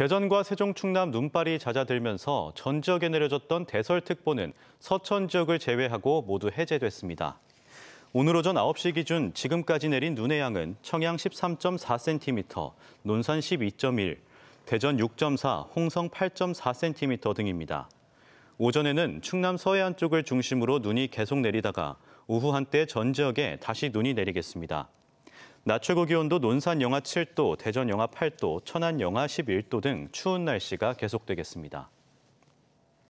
대전과 세종 충남 눈발이 잦아들면서 전 지역에 내려졌던 대설특보는 서천 지역을 제외하고 모두 해제됐습니다. 오늘 오전 9시 기준 지금까지 내린 눈의 양은 청양 13.4cm, 논산 12.1, 대전 6.4, 홍성 8.4cm 등입니다. 오전에는 충남 서해안 쪽을 중심으로 눈이 계속 내리다가 오후 한때 전 지역에 다시 눈이 내리겠습니다. 낮 최고 기온도 논산 영하 7도, 대전 영하 8도, 천안 영하 11도 등 추운 날씨가 계속되겠습니다.